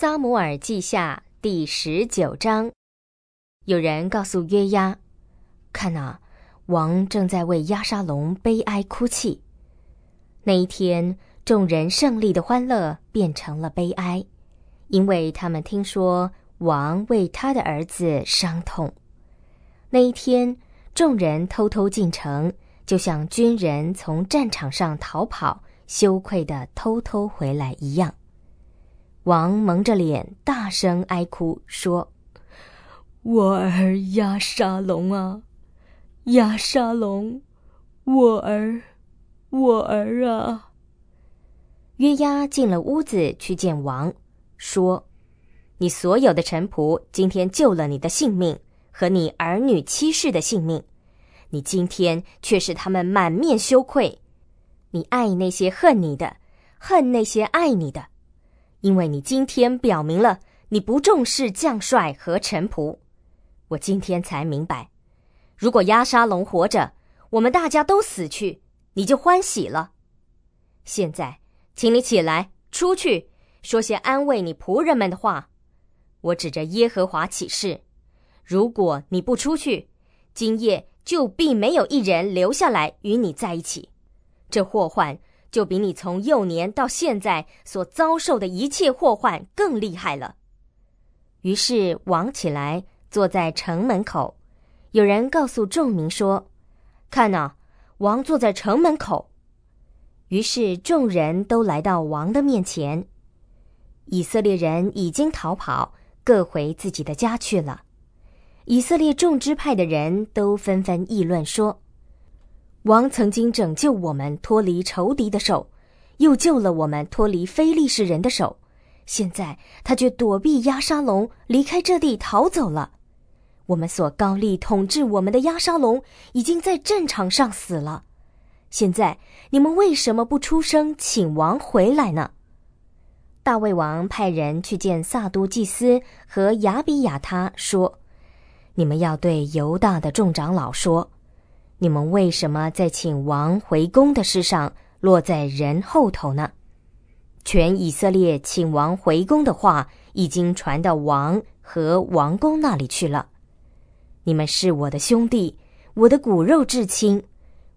撒姆尔记下第十九章，有人告诉约押：“看呐，王正在为押沙龙悲哀哭泣。”那一天，众人胜利的欢乐变成了悲哀，因为他们听说王为他的儿子伤痛。那一天，众人偷偷进城，就像军人从战场上逃跑、羞愧的偷偷回来一样。王蒙着脸，大声哀哭说：“我儿压沙龙啊，压沙龙，我儿，我儿啊。”约押进了屋子去见王，说：“你所有的臣仆今天救了你的性命和你儿女妻室的性命，你今天却是他们满面羞愧。你爱那些恨你的，恨那些爱你的。”因为你今天表明了你不重视将帅和臣仆，我今天才明白。如果压沙龙活着，我们大家都死去，你就欢喜了。现在，请你起来出去，说些安慰你仆人们的话。我指着耶和华起誓，如果你不出去，今夜就并没有一人留下来与你在一起。这祸患。就比你从幼年到现在所遭受的一切祸患更厉害了。于是王起来坐在城门口，有人告诉众民说：“看呐，王坐在城门口。”于是众人都来到王的面前。以色列人已经逃跑，各回自己的家去了。以色列众支派的人都纷纷议论说。王曾经拯救我们脱离仇敌的手，又救了我们脱离非利士人的手，现在他却躲避押沙龙，离开这地逃走了。我们所高丽统治我们的押沙龙已经在战场上死了，现在你们为什么不出声请王回来呢？大卫王派人去见萨都祭司和亚比亚他，说：“你们要对犹大的众长老说。”你们为什么在请王回宫的事上落在人后头呢？全以色列请王回宫的话已经传到王和王宫那里去了。你们是我的兄弟，我的骨肉至亲，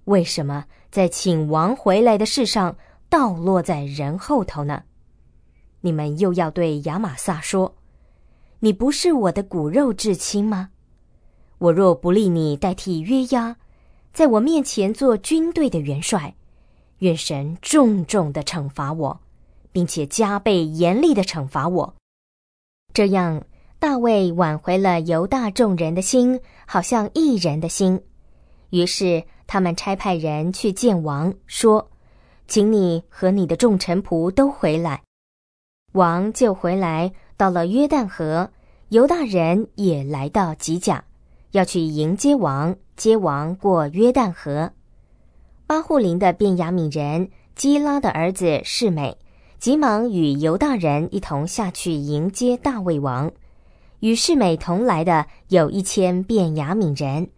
为什么在请王回来的事上倒落在人后头呢？你们又要对亚玛撒说：“你不是我的骨肉至亲吗？我若不立你代替约押。”在我面前做军队的元帅，愿神重重的惩罚我，并且加倍严厉的惩罚我。这样，大卫挽回了犹大众人的心，好像一人的心。于是，他们差派人去见王，说：“请你和你的众臣仆都回来。”王就回来到了约旦河，犹大人也来到吉甲。要去迎接王，接王过约旦河。巴户林的便雅敏人基拉的儿子世美，急忙与犹大人一同下去迎接大卫王。与世美同来的有一千便雅敏人，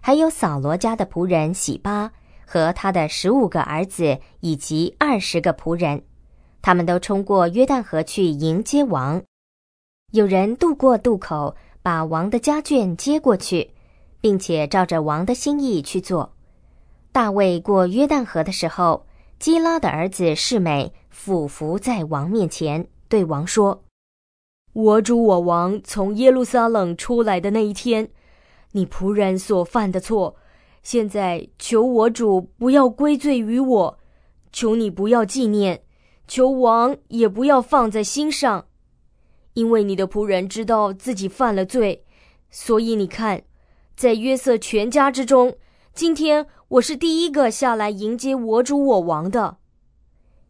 还有扫罗家的仆人喜巴和他的十五个儿子以及二十个仆人，他们都冲过约旦河去迎接王。有人渡过渡口。把王的家眷接过去，并且照着王的心意去做。大卫过约旦河的时候，基拉的儿子世美俯伏在王面前，对王说：“我主我王，从耶路撒冷出来的那一天，你仆人所犯的错，现在求我主不要归罪于我，求你不要纪念，求王也不要放在心上。”因为你的仆人知道自己犯了罪，所以你看，在约瑟全家之中，今天我是第一个下来迎接我主我王的。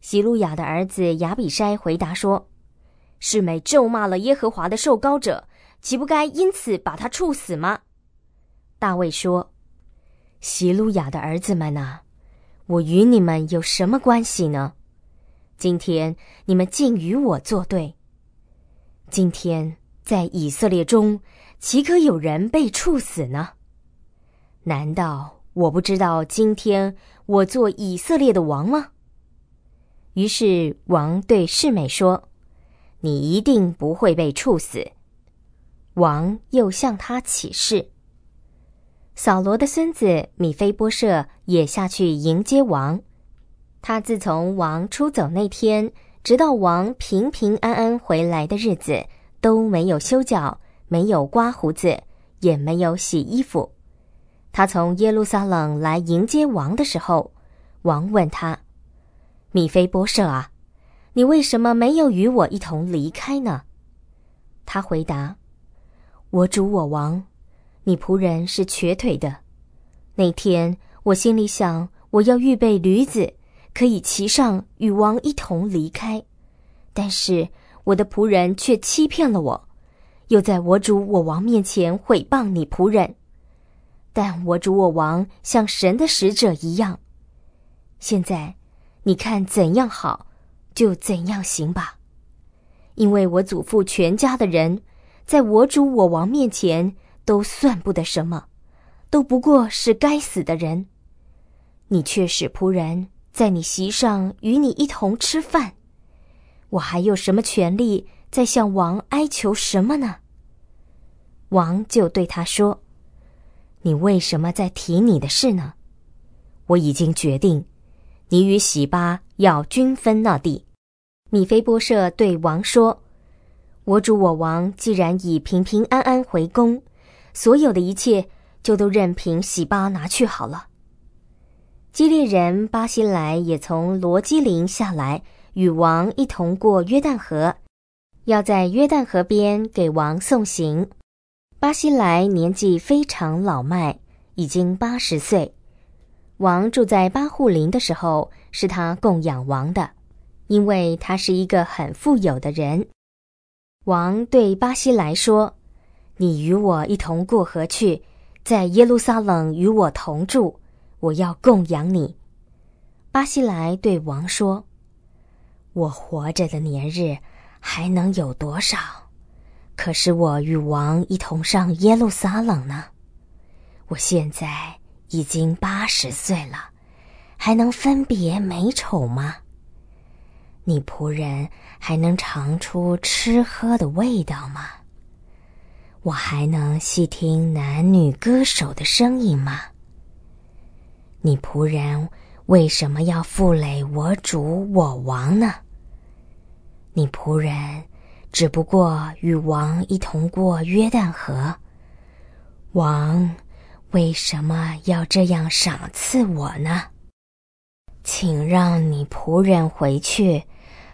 希路亚的儿子亚比筛回答说：“世美咒骂了耶和华的受膏者，岂不该因此把他处死吗？”大卫说：“希路亚的儿子们呐，我与你们有什么关系呢？今天你们竟与我作对。”今天在以色列中，岂可有人被处死呢？难道我不知道今天我做以色列的王吗？于是王对世美说：“你一定不会被处死。”王又向他起誓。扫罗的孙子米菲波设也下去迎接王。他自从王出走那天。直到王平平安安回来的日子，都没有修脚，没有刮胡子，也没有洗衣服。他从耶路撒冷来迎接王的时候，王问他：“米菲波舍啊，你为什么没有与我一同离开呢？”他回答：“我主我王，你仆人是瘸腿的。那天我心里想，我要预备驴子。”可以骑上与王一同离开，但是我的仆人却欺骗了我，又在我主我王面前毁谤你仆人。但我主我王像神的使者一样。现在，你看怎样好，就怎样行吧。因为我祖父全家的人，在我主我王面前都算不得什么，都不过是该死的人。你却使仆人。在你席上与你一同吃饭，我还有什么权利再向王哀求什么呢？王就对他说：“你为什么在提你的事呢？我已经决定，你与喜巴要均分那地。”米菲波舍对王说：“我主我王既然已平平安安回宫，所有的一切就都任凭喜巴拿去好了。”基利人巴西莱也从罗基林下来，与王一同过约旦河，要在约旦河边给王送行。巴西莱年纪非常老迈，已经八十岁。王住在巴户林的时候，是他供养王的，因为他是一个很富有的人。王对巴西来说：“你与我一同过河去，在耶路撒冷与我同住。”我要供养你，巴西莱对王说：“我活着的年日还能有多少？可是我与王一同上耶路撒冷呢？我现在已经八十岁了，还能分别美丑吗？你仆人还能尝出吃喝的味道吗？我还能细听男女歌手的声音吗？”你仆人为什么要负累我主我王呢？你仆人只不过与王一同过约旦河，王为什么要这样赏赐我呢？请让你仆人回去，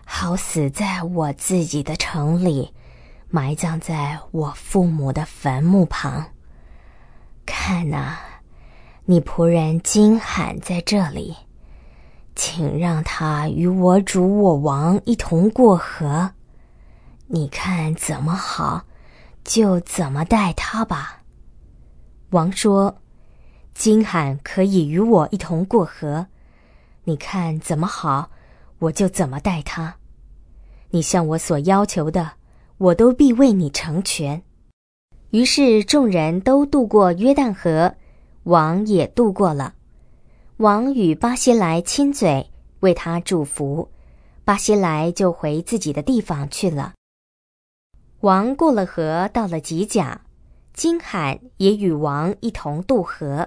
好死在我自己的城里，埋葬在我父母的坟墓旁。看啊！你仆人金罕在这里，请让他与我主我王一同过河。你看怎么好，就怎么待他吧。王说：“金罕可以与我一同过河，你看怎么好，我就怎么待他。你向我所要求的，我都必为你成全。”于是众人都渡过约旦河。王也度过了，王与巴西莱亲嘴，为他祝福，巴西莱就回自己的地方去了。王过了河，到了吉甲，金罕也与王一同渡河，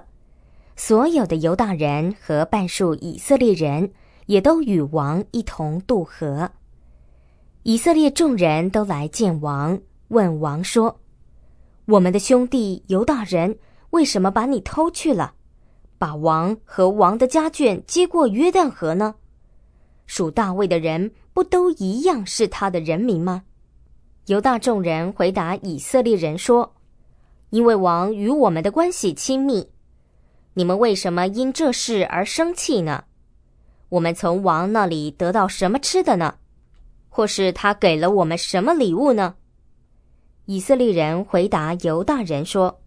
所有的犹大人和半数以色列人也都与王一同渡河。以色列众人都来见王，问王说：“我们的兄弟犹大人。”为什么把你偷去了，把王和王的家眷接过约旦河呢？属大卫的人不都一样是他的人民吗？犹大众人回答以色列人说：“因为王与我们的关系亲密，你们为什么因这事而生气呢？我们从王那里得到什么吃的呢？或是他给了我们什么礼物呢？”以色列人回答犹大人说。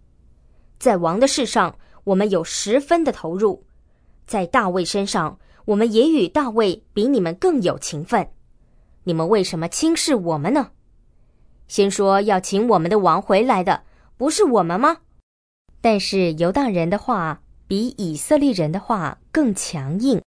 在王的事上，我们有十分的投入；在大卫身上，我们也与大卫比你们更有情分。你们为什么轻视我们呢？先说要请我们的王回来的，不是我们吗？但是犹大人的话比以色列人的话更强硬。